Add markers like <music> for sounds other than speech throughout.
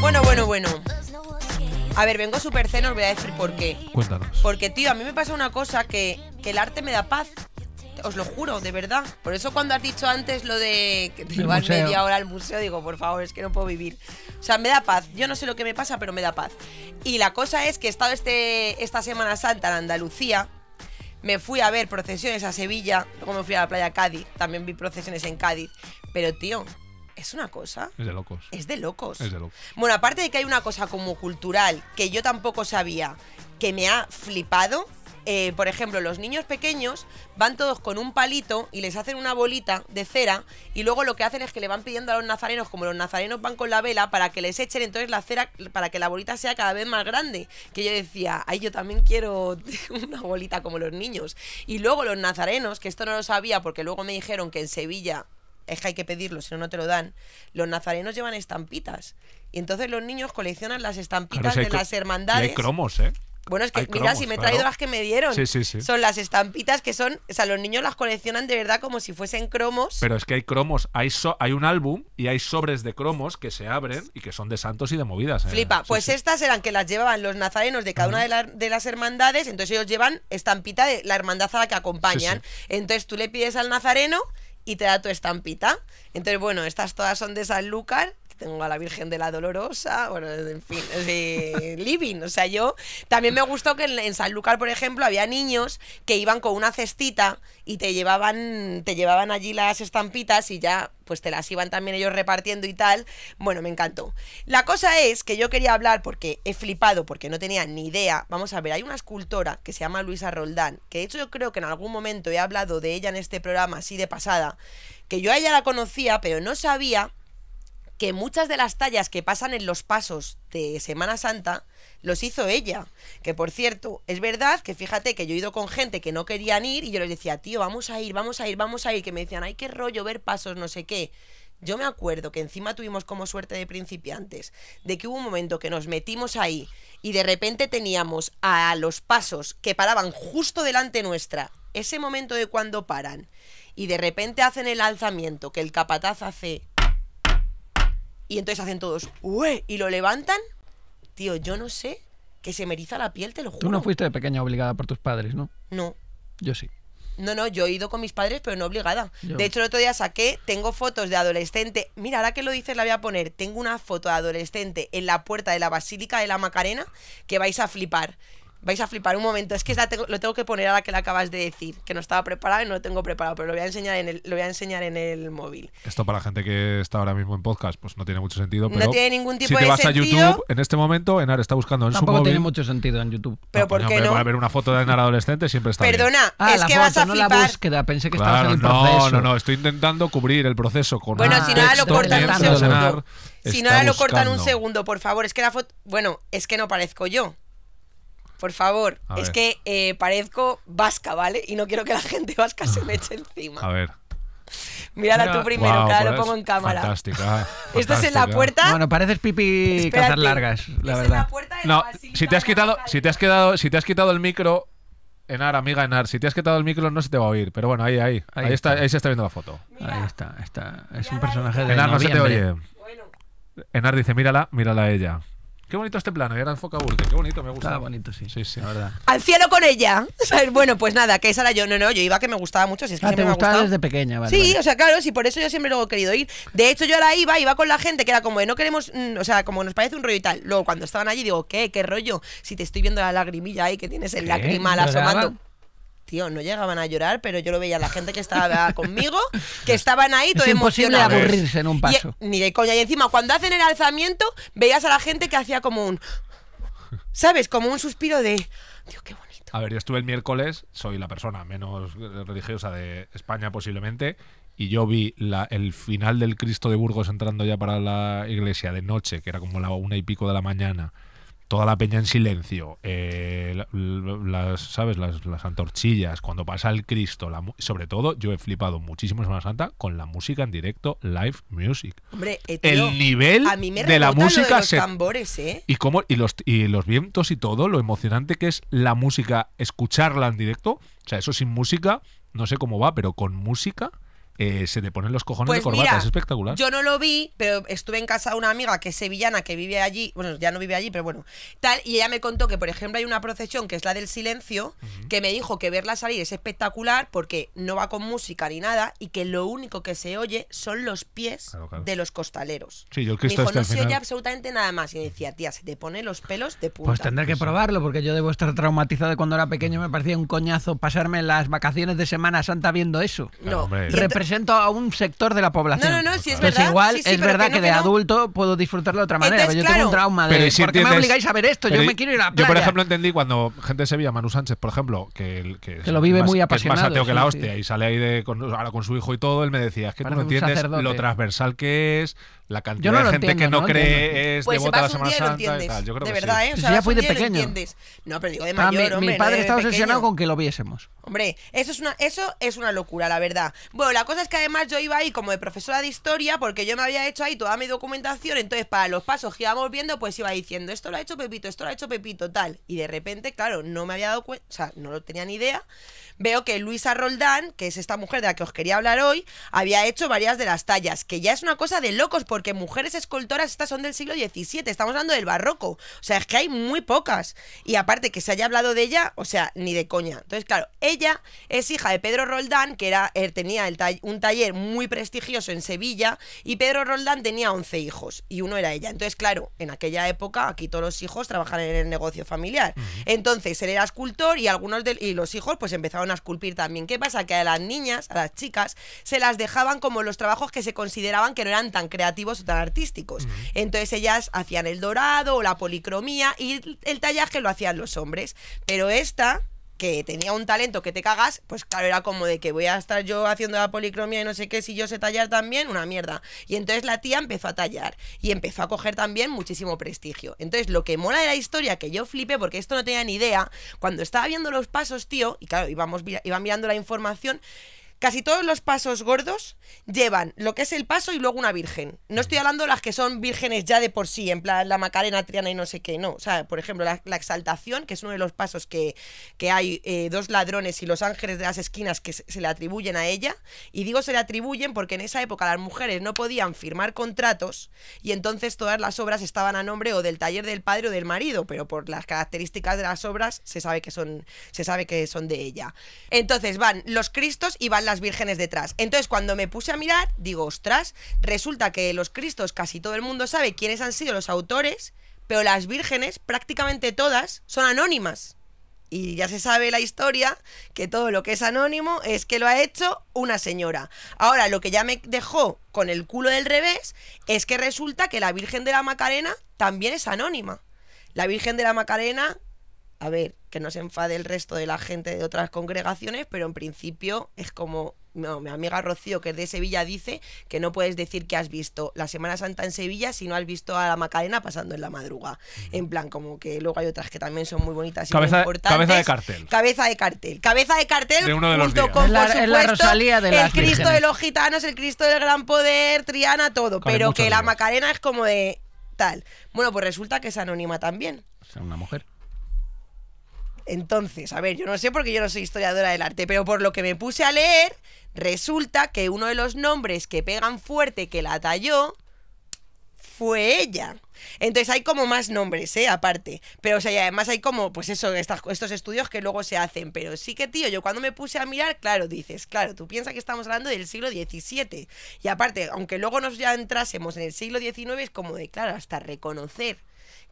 Bueno, bueno, bueno. A ver, vengo super cena, os voy a decir por qué. Cuéntanos. Porque, tío, a mí me pasa una cosa que, que el arte me da paz. Os lo juro, de verdad. Por eso cuando has dicho antes lo de que te llevar media hora al museo, digo, por favor, es que no puedo vivir. O sea, me da paz. Yo no sé lo que me pasa, pero me da paz. Y la cosa es que he estado este, esta Semana Santa en Andalucía. Me fui a ver procesiones a Sevilla, luego me fui a la playa Cádiz, también vi procesiones en Cádiz. Pero tío, es una cosa. Es de locos. Es de locos. Es de locos. Bueno, aparte de que hay una cosa como cultural que yo tampoco sabía, que me ha flipado, eh, por ejemplo, los niños pequeños van todos con un palito y les hacen una bolita de cera y luego lo que hacen es que le van pidiendo a los nazarenos, como los nazarenos van con la vela, para que les echen entonces la cera, para que la bolita sea cada vez más grande. Que yo decía, ay, yo también quiero <laughs> una bolita como los niños. Y luego los nazarenos, que esto no lo sabía porque luego me dijeron que en Sevilla es que hay que pedirlo, si no, no te lo dan. Los nazarenos llevan estampitas. Y entonces los niños coleccionan las estampitas de las hermandades. Y hay cromos, ¿eh? Bueno, es que, mira, si me he traído las que me dieron. Son las estampitas que son. O sea, los niños las coleccionan de verdad como si fuesen cromos. Pero es que hay cromos, hay, hay un álbum y hay sobres de cromos que se abren y que son de santos y de movidas. ¿eh? Flipa. pues estas eran que las llevaban los nazarenos de cada una de, las hermandades, entonces ellos llevan estampita de la hermandad a la que acompañan. entonces tú le pides al nazareno y te da tu estampita. Entonces, bueno, estas todas son de San Sanlúcar tengo a la Virgen de la Dolorosa, bueno, en fin, de living. O sea, yo también me gustó que en, San Sanlúcar, por ejemplo, había niños que iban con una cestita y te llevaban, te llevaban allí las estampitas y ya pues te las iban también ellos repartiendo y tal. Bueno, me encantó. La cosa es que yo quería hablar porque he flipado, porque no tenía ni idea. Vamos a ver, hay una escultora que se llama Luisa Roldán, que de hecho yo creo que en algún momento he hablado de ella en este programa así de pasada, que yo a ella la conocía, pero no sabía que muchas de las tallas que pasan en los pasos de Semana Santa los hizo ella. Que por cierto, es verdad que fíjate que yo he ido con gente que no querían ir y yo les decía, tío, vamos a ir, vamos a ir, vamos a ir. Que me decían, ay, qué rollo ver pasos, no sé qué. Yo me acuerdo que encima tuvimos como suerte de principiantes, de que hubo un momento que nos metimos ahí y de repente teníamos a los pasos que paraban justo delante nuestra, ese momento de cuando paran y de repente hacen el alzamiento que el capataz hace y entonces hacen todos, Y lo levantan. Tío, yo no sé, que se me eriza la piel, te lo juro. Tú no fuiste de pequeña obligada por tus padres, ¿no? No. Yo sí. No, no, yo he ido con mis padres, pero no obligada. De hecho, el otro día saqué, tengo fotos de adolescente. Mira, ahora que lo dices, la voy a poner. Tengo una foto de adolescente en la puerta de la Basílica de la Macarena que vais a flipar vais a flipar un momento. Es que lo tengo que poner a la que la acabas de decir, que no estaba preparado y no lo tengo preparado, pero lo voy a enseñar en el, lo voy a enseñar en el móvil. Esto para la gente que está ahora mismo en podcast, pues no tiene mucho sentido. no tiene ningún tipo si te vas a YouTube en este momento, Enar está buscando en su móvil. tiene mucho sentido en YouTube. Pero ah, pues ¿por qué Para ver una foto de Enar adolescente siempre está. Perdona, ah, es que vas a flipar. pensé que en el proceso. No, no, no, estoy intentando cubrir el proceso con. Bueno, si nada lo cortan un segundo. Si nada lo cortan un segundo, por favor. Es que la foto. Bueno, es que no parezco yo por favor. es que eh, parezco vasca, ¿vale? Y no quiero que la gente vasca se me eche encima. A ver. Mírala tú primero, claro, lo pues, pongo en cámara. Fantástica. <laughs> Esto es en la puerta. Bueno, pareces pipi cazar largas, la verdad. La puerta no, si te has quitado, si te has quedado, si te has quitado el micro, Enar, amiga Enar, si te has quitado el micro no se te va a oír, pero bueno, ahí, ahí, ahí, está, ahí se está viendo la foto. Ahí está, está, es un personaje de Enar, no se te oye. Bueno. Enar dice, mírala, mírala ella. Qué bonito este plano, era el enfoca Burke. Qué bonito, me gusta. bonito, sí. Sí, sí, la verdad. Al cielo con ella. <laughs> Bueno, pues nada, que esa era yo. No, no, yo iba que me gustaba mucho. Si es que ah, me gustaba desde pequeña, vale. Sí, o sea, claro, sí, por eso yo siempre lo he querido ir. De hecho, yo la iba, iba con la gente que era como no queremos, mm, o sea, como nos parece un rollo y tal. Luego, cuando estaban allí, digo, ¿qué? ¿Qué rollo? Si te estoy viendo la lagrimilla ahí que tienes el lágrima lagrimal asomando no llegaban a llorar, pero yo lo veía la gente que estaba <laughs> conmigo, que estaban ahí todo es imposible aburrirse en un paso. Y, ni de Y encima, cuando hacen el alzamiento, veías a la gente que hacía como un. ¿Sabes? Como un suspiro de. Dios, qué bonito. A ver, yo estuve el miércoles, soy la persona menos religiosa de España posiblemente, y yo vi el final del Cristo de Burgos entrando ya para la iglesia de noche, que era como la una y pico de la mañana toda la peña en silencio, eh, las, ¿sabes? Las, antorchillas, cuando pasa el Cristo, sobre todo yo he flipado muchísimo en Semana Santa con la música en directo, live music. Hombre, eh, el nivel de la música... los tambores, ¿eh? Y, cómo, y, los, y los vientos y todo, lo emocionante que es la música, escucharla en directo. O sea, eso sin música, no sé cómo va, pero con música eh, se te ponen los cojones de pues corbata, es espectacular. Yo no lo vi, pero estuve en casa de una amiga que es sevillana, que vive allí, bueno, ya no vive allí, pero bueno, tal, y ella me contó que, por ejemplo, hay una procesión que es la del silencio, que me dijo que verla salir es espectacular porque no va con música ni nada y que lo único que se oye son los pies de los costaleros. Sí, yo dijo, no se oye absolutamente nada más. Y decía, tía, se te ponen los pelos de punta. Pues tendré que probarlo porque yo debo estar traumatizado de cuando era pequeño, me parecía un coñazo pasarme las vacaciones de Semana Santa viendo eso. No, Presento a un sector de la población. No, no, no, si es pues verdad. igual es verdad que, de adulto puedo disfrutarlo de otra manera. Entonces, yo tengo un trauma de. ¿Por qué me obligáis a ver esto? Yo me quiero ir a la Yo, por ejemplo, entendí cuando gente se veía Manu Sánchez, por ejemplo, que, que lo vive muy apasionado. es más ateo que la hostia y sale ahí de, con, ahora con su hijo y todo, él me decía, es que tú no entiendes lo transversal que es, la cantidad de gente que no, cree es pues devota la Semana Santa y Yo creo de verdad, ¿eh? O sea, ya fui de pequeño. No, pero digo de mayor, mi, mi, padre estaba obsesionado con que lo viésemos. Hombre, eso es, una, eso es una locura, la verdad. Bueno, la cosa es que además yo iba ahí como de profesora de historia porque yo me había hecho ahí toda mi documentación, entonces para los pasos que íbamos viendo pues iba diciendo esto lo ha hecho Pepito, esto lo ha hecho Pepito, tal. Y de repente, claro, no me había dado cuenta, o sea, no lo tenía ni idea. Veo que Luisa Roldán, que es esta mujer de la que os quería hablar hoy, había hecho varias de las tallas, que ya es una cosa de locos porque porque mujeres escultoras estas son del siglo XVII, estamos hablando del barroco, o sea, es que hay muy pocas. Y aparte que se haya hablado de ella, o sea, ni de coña. Entonces, claro, ella es hija de Pedro Roldán, que era, tenía un taller muy prestigioso en Sevilla, y Pedro Roldán tenía 11 hijos, y uno era ella. Entonces, claro, en aquella época aquí todos los hijos trabajaban en el negocio familiar. Entonces, él era escultor y algunos de y los hijos pues empezaron a esculpir también. ¿Qué pasa? Que a las niñas, a las chicas, se las dejaban como los trabajos que se consideraban que no eran tan creativos tan artísticos. Entonces ellas hacían el dorado o la policromía y el tallaje lo hacían los hombres. Pero esta que tenía un talento que te cagas, pues claro, era como de que voy a estar yo haciendo la policromía y no sé qué, si yo sé tallar también, una mierda. Y entonces la tía empezó a tallar y empezó a coger también muchísimo prestigio. Entonces lo que mola de la historia, que yo flipé, porque esto no tenía ni idea, cuando estaba viendo los pasos, tío, y claro, íbamos, iba mirando la información, Casi todos los pasos gordos llevan lo que es el paso y luego una virgen. No estoy hablando de las que son vírgenes ya de por sí, en plan la Macarena, Triana y no sé qué, no. O sea, por ejemplo, la, exaltación, que es uno de los pasos que, hay eh, dos ladrones y los ángeles de las esquinas que se, le atribuyen a ella. Y digo se le atribuyen porque en esa época las mujeres no podían firmar contratos y entonces todas las obras estaban a nombre o del taller del padre o del marido, pero por las características de las obras se sabe que son, se sabe que son de ella. Entonces van los Cristos y van las vírgenes detrás. Entonces, cuando me puse a mirar, digo, ostras, resulta que los cristos casi todo el mundo sabe quiénes han sido los autores, pero las vírgenes, prácticamente todas, son anónimas. Y ya se sabe la historia que todo lo que es anónimo es que lo ha hecho una señora. Ahora, lo que ya me dejó con el culo del revés es que resulta que la Virgen de la Macarena también es anónima. La Virgen de la Macarena a ver, que no se enfade el resto de la gente de otras congregaciones, pero en principio es como mi amiga Rocío, que es de Sevilla, dice que no puedes decir que has visto la Semana Santa en Sevilla si no has visto a la Macarena pasando en la madruga. En plan, como que luego hay otras que también son muy bonitas y cabeza, muy importantes. Cabeza de cartel. Cabeza de cartel. Cabeza de cartel junto con, por el Cristo de los Gitanos, el Cristo del Gran Poder, Triana, todo. pero que la Macarena es como de tal. Bueno, pues resulta que es anónima también. Es una mujer. Entonces, a ver, yo no sé porque yo no soy historiadora del arte, pero por lo que me puse a leer, resulta que uno de los nombres que pegan fuerte que la talló fue ella. Entonces hay como más nombres, ¿eh? Aparte. Pero, o sea, además hay como, pues eso, estos estudios que luego se hacen. Pero sí que, tío, yo cuando me puse a mirar, claro, dices, claro, tú piensas que estamos hablando del siglo XVII. Y aparte, aunque luego nos ya entrásemos en el siglo XIX, es como de, claro, hasta reconocer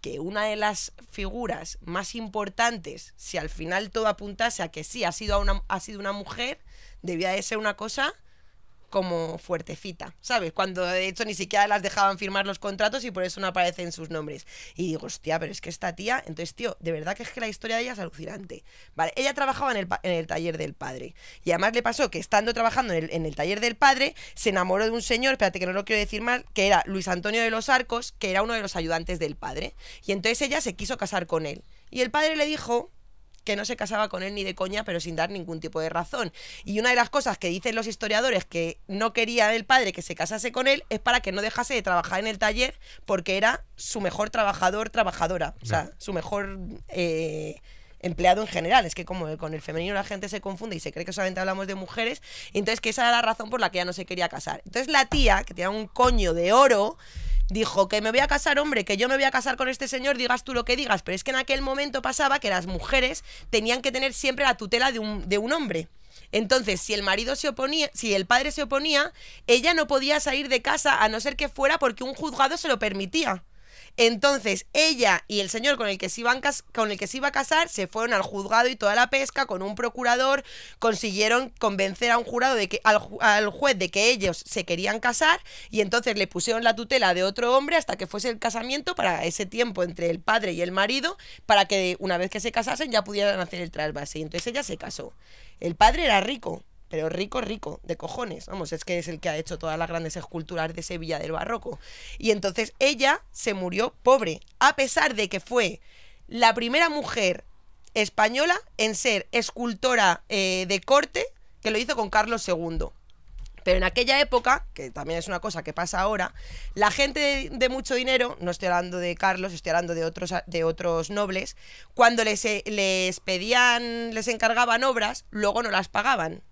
que una de las figuras más importantes, si al final todo apuntase a que sí, ha sido, una, ha sido una mujer, debía de ser una cosa como fuertecita, ¿sabes? Cuando de hecho ni siquiera las dejaban firmar los contratos y por eso no aparecen sus nombres. Y digo, hostia, pero es que esta tía, entonces, tío, de verdad que es que la historia de ella es alucinante. Vale, ella trabajaba en el, taller del padre. Y además le pasó que estando trabajando en el, en el, taller del padre, se enamoró de un señor, espérate que no lo quiero decir mal, que era Luis Antonio de los Arcos, que era uno de los ayudantes del padre. Y entonces ella se quiso casar con él. Y el padre le dijo que no se casaba con él ni de coña, pero sin dar ningún tipo de razón. Y una de las cosas que dicen los historiadores que no quería el padre que se casase con él es para que no dejase de trabajar en el taller porque era su mejor trabajador, trabajadora, o sea, su mejor... Eh, empleado en general. Es que como con el femenino la gente se confunde y se cree que solamente hablamos de mujeres, entonces que esa era la razón por la que ya no se quería casar. Entonces la tía, que tenía un coño de oro, dijo que me voy a casar, hombre, que yo me voy a casar con este señor, digas tú lo que digas. Pero es que en aquel momento pasaba que las mujeres tenían que tener siempre la tutela de un, de un hombre. Entonces, si el marido se oponía, si el padre se oponía, ella no podía salir de casa a no ser que fuera porque un juzgado se lo permitía. Entonces, ella y el señor con el, que se con el que iba a casar se fueron al juzgado y toda la pesca con un procurador, consiguieron convencer a un jurado de que al, juez de que ellos se querían casar y entonces le pusieron la tutela de otro hombre hasta que fuese el casamiento para ese tiempo entre el padre y el marido para que una vez que se casasen ya pudieran hacer el trasvase. Entonces ella se casó. El padre era rico, pero rico, rico, de cojones. Vamos, es que es el que ha hecho todas las grandes esculturas de Sevilla del barroco. Y entonces ella se murió pobre, a pesar de que fue la primera mujer española en ser escultora eh, de corte, que lo hizo con Carlos II. Pero en aquella época, que también es una cosa que pasa ahora, la gente de, mucho dinero, no estoy hablando de Carlos, estoy hablando de otros, de otros nobles, cuando les, eh, les pedían, les encargaban obras, luego no las pagaban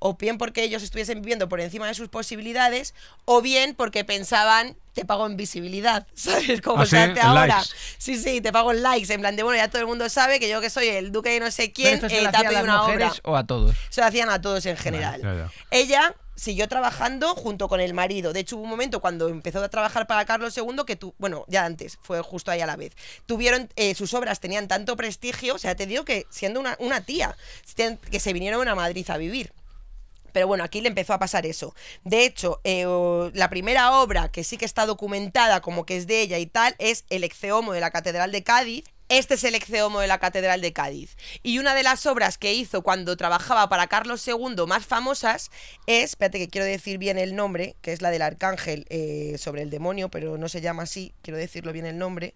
o bien porque ellos estuviesen viviendo por encima de sus posibilidades, o bien porque pensaban, te pago en visibilidad, <laughs> ¿sabes? Como ah, se hace ahora. Sí, sí, te pago en likes, en plan de, bueno, ya todo el mundo sabe que yo que soy el duque de no sé quién, eh, te ha una obra. o a todos? Se lo hacían a todos en general. Ella siguió trabajando junto con el marido. De hecho, hubo un momento cuando empezó a trabajar para Carlos II que tú, bueno, ya antes, fue justo ahí a la vez. Tuvieron, eh, sus obras tenían tanto prestigio, o sea, te digo que siendo una, una tía, que se vinieron a Madrid a vivir. Pero bueno, aquí le empezó a pasar eso. De hecho, eh, la primera obra que sí que está documentada como que es de ella y tal es El Exceomo de la Catedral de Cádiz. Este es el Exceomo de la Catedral de Cádiz. Y una de las obras que hizo cuando trabajaba para Carlos II más famosas es, espérate que quiero decir bien el nombre, que es la del arcángel eh, sobre el demonio, pero no se llama así, quiero decirlo bien el nombre.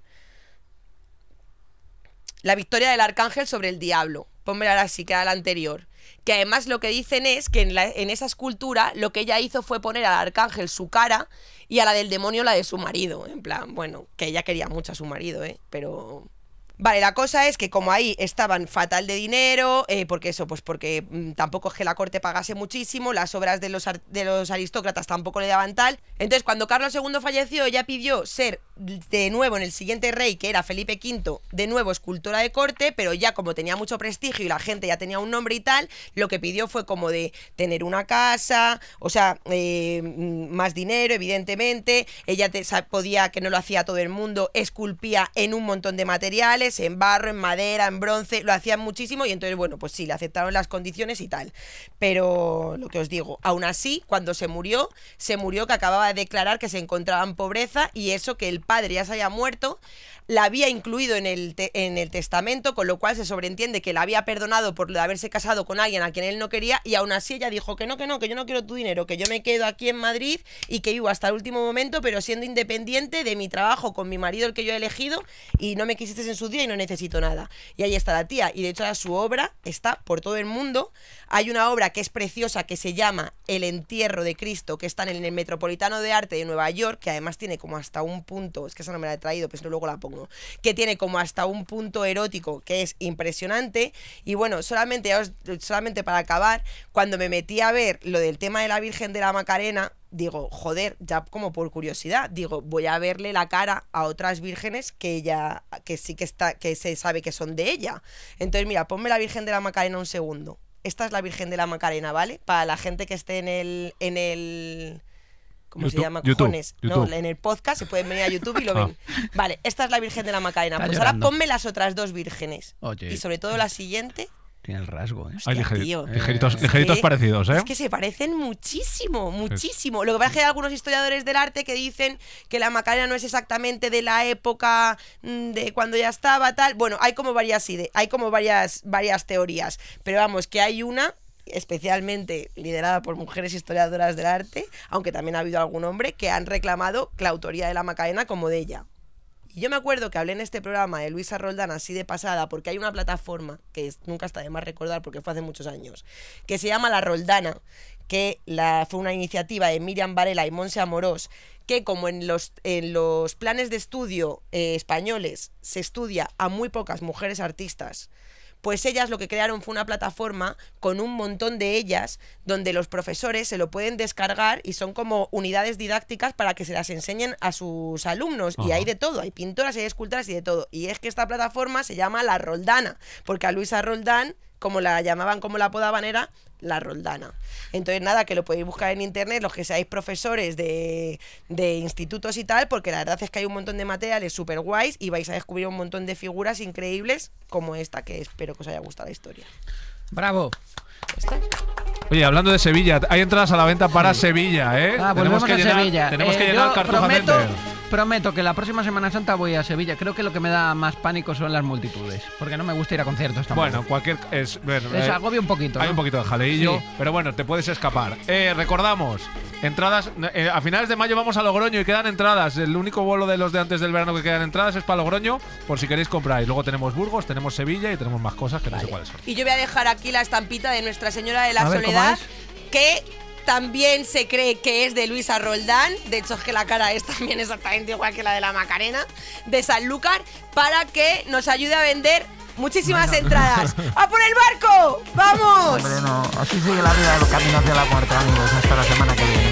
La victoria del arcángel sobre el diablo. ahora así, que era la anterior que además lo que dicen es que en, la, en, esa escultura lo que ella hizo fue poner al arcángel su cara y a la del demonio la de su marido. En plan, bueno, que ella quería mucho a su marido, ¿eh? Pero Vale, la cosa es que como ahí estaban fatal de dinero, eh, porque eso, pues porque mm, tampoco es que la corte pagase muchísimo, las obras de los, de los aristócratas tampoco le daban tal. Entonces, cuando Carlos II falleció, ella pidió ser de nuevo en el siguiente rey, que era Felipe V, de nuevo escultora de corte, pero ya como tenía mucho prestigio y la gente ya tenía un nombre y tal, lo que pidió fue como de tener una casa, o sea, eh, mm, más dinero, evidentemente. Ella te, podía, que no lo hacía todo el mundo, esculpía en un montón de materiales en barro, en madera, en bronce, lo hacían muchísimo y entonces, bueno, pues sí, le aceptaron las condiciones y tal. Pero lo que os digo, aún así, cuando se murió, se murió que acababa de declarar que se encontraba en pobreza y eso que el padre ya se haya muerto, la había incluido en el, en el testamento, con lo cual se sobreentiende que la había perdonado por haberse casado con alguien a quien él no quería y aún así ella dijo que no, que no, que yo no quiero tu dinero, que yo me quedo aquí en Madrid y que vivo hasta el último momento, pero siendo independiente de mi trabajo con mi marido, el que yo he elegido, y no me quisiste en su día y no necesito nada. Y ahí está la tía, y de hecho su obra está por todo el mundo. Hay una obra que es preciosa que se llama El entierro de Cristo, que está en el Metropolitano de Arte de Nueva York, que además tiene como hasta un punto, es que esa no me la he traído, pues luego la pongo que tiene como hasta un punto erótico que es impresionante. Y bueno, solamente, solamente para acabar, cuando me metí a ver lo del tema de la Virgen de la Macarena, digo, joder, ya como por curiosidad, digo, voy a verle la cara a otras vírgenes que ella, que sí que está, que se sabe que son de ella. Entonces, mira, ponme la Virgen de la Macarena un segundo. Esta es la Virgen de la Macarena, ¿vale? Para la gente que esté en el, en el, ¿Cómo se llama? en el podcast se pueden venir a YouTube y lo ah. ven. Vale, esta es la Virgen de la Macarena. pues ahora ponme las otras dos vírgenes. Y sobre todo la siguiente. Tiene el rasgo, ¿eh? Hay Ligeritos, parecidos, ¿eh? Es que se parecen muchísimo, muchísimo. Lo que pasa es que hay algunos historiadores del arte que dicen que la Macarena no es exactamente de la época mm, de cuando ya estaba, tal. Bueno, hay como varias ideas, hay como varias, varias teorías. Pero vamos, que hay una especialmente liderada por mujeres historiadoras del arte, aunque también ha habido algún hombre, que han reclamado la autoría de la Macarena como de ella. Y yo me acuerdo que hablé en este programa de Luisa Roldán así de pasada, porque hay una plataforma, que nunca está de más recordar porque fue hace muchos años, que se llama La Roldana, que fue una iniciativa de Miriam Varela y Monse Amorós, que como en los, planes de estudio eh, españoles se estudia a muy pocas mujeres artistas, pues ellas lo que crearon fue una plataforma con un montón de ellas donde los profesores se lo pueden descargar y son como unidades didácticas para que se las enseñen a sus alumnos. Y hay de todo, hay pintoras, hay esculturas y de todo. Y es que esta plataforma se llama La Roldana, porque a Luisa Roldán como la llamaban, como la apodaban, era la Roldana. Entonces, nada, que lo podéis buscar en internet, los que seáis profesores de, institutos y tal, porque la verdad es que hay un montón de materiales súper guays y vais a descubrir un montón de figuras increíbles como esta, que espero que os haya gustado la historia. ¡Bravo! Oye, hablando de Sevilla, hay entradas a la venta para Sevilla, ¿eh? Ah, pues tenemos que llenar, Sevilla. Tenemos eh, Prometo que la próxima Semana Santa voy a Sevilla. Creo que lo que me da más pánico son las multitudes, porque no me gusta ir a conciertos tampoco. Bueno, cualquier. Es, bueno, es un poquito. Hay un poquito de jaleillo, pero bueno, te puedes escapar. Eh, recordamos, entradas. Eh, a finales de mayo vamos a Logroño y quedan entradas. El único vuelo de los de antes del verano que quedan entradas es para Logroño, por si queréis comprar. Y luego tenemos Burgos, tenemos Sevilla y tenemos más cosas que no sé cuáles son. Y yo voy a dejar aquí la estampita de Nuestra Señora de la Soledad, que también se cree que es de Luisa Roldán, de hecho es que la cara es también exactamente igual que la de la Macarena, de Sanlúcar, para que nos ayude a vender muchísimas entradas. <laughs> ¡A por el barco! ¡Vamos! Hombre, no. Así sigue la vida los caminos de la muerte, amigos. Hasta la semana que viene.